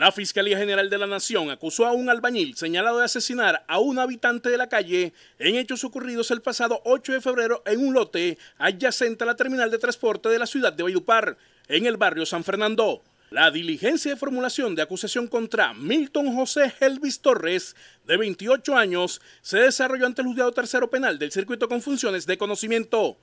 La Fiscalía General de la Nación acusó a un albañil señalado de asesinar a un habitante de la calle en hechos ocurridos el pasado 8 de febrero en un lote adyacente a la terminal de transporte de la ciudad de Bayupar, en el barrio San Fernando. La diligencia de formulación de acusación contra Milton José Elvis Torres, de 28 años, se desarrolló ante el juzgado tercero penal del circuito con funciones de conocimiento.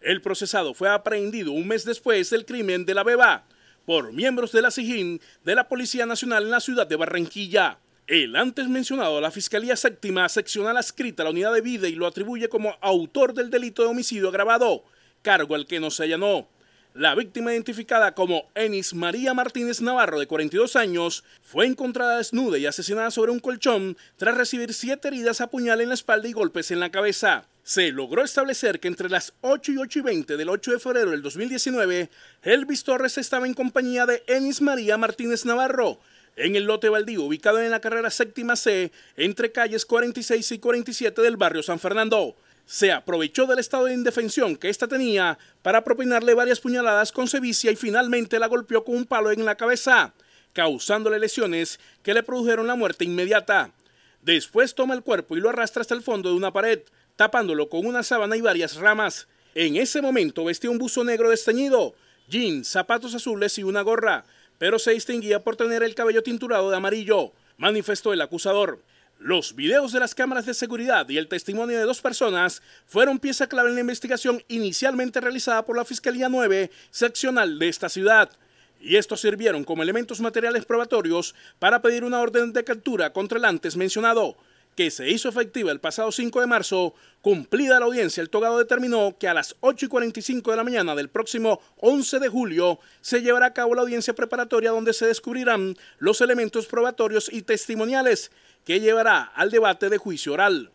El procesado fue aprehendido un mes después del crimen de la beba por miembros de la SIGIN de la Policía Nacional en la ciudad de Barranquilla. El antes mencionado, la Fiscalía Séptima la escrita a la Unidad de Vida y lo atribuye como autor del delito de homicidio agravado, cargo al que no se allanó. La víctima identificada como Enis María Martínez Navarro, de 42 años, fue encontrada desnuda y asesinada sobre un colchón tras recibir siete heridas a puñal en la espalda y golpes en la cabeza se logró establecer que entre las 8 y 8 y 20 del 8 de febrero del 2019, Elvis Torres estaba en compañía de Enis María Martínez Navarro en el lote baldío ubicado en la carrera séptima C entre calles 46 y 47 del barrio San Fernando. Se aprovechó del estado de indefensión que ésta tenía para propinarle varias puñaladas con cevicia y finalmente la golpeó con un palo en la cabeza, causándole lesiones que le produjeron la muerte inmediata. Después toma el cuerpo y lo arrastra hasta el fondo de una pared, tapándolo con una sábana y varias ramas. En ese momento vestía un buzo negro desteñido, jeans, zapatos azules y una gorra, pero se distinguía por tener el cabello tinturado de amarillo, manifestó el acusador. Los videos de las cámaras de seguridad y el testimonio de dos personas fueron pieza clave en la investigación inicialmente realizada por la Fiscalía 9, seccional de esta ciudad, y estos sirvieron como elementos materiales probatorios para pedir una orden de captura contra el antes mencionado, que se hizo efectiva el pasado 5 de marzo, cumplida la audiencia, el togado determinó que a las 8 y 45 de la mañana del próximo 11 de julio se llevará a cabo la audiencia preparatoria donde se descubrirán los elementos probatorios y testimoniales que llevará al debate de juicio oral.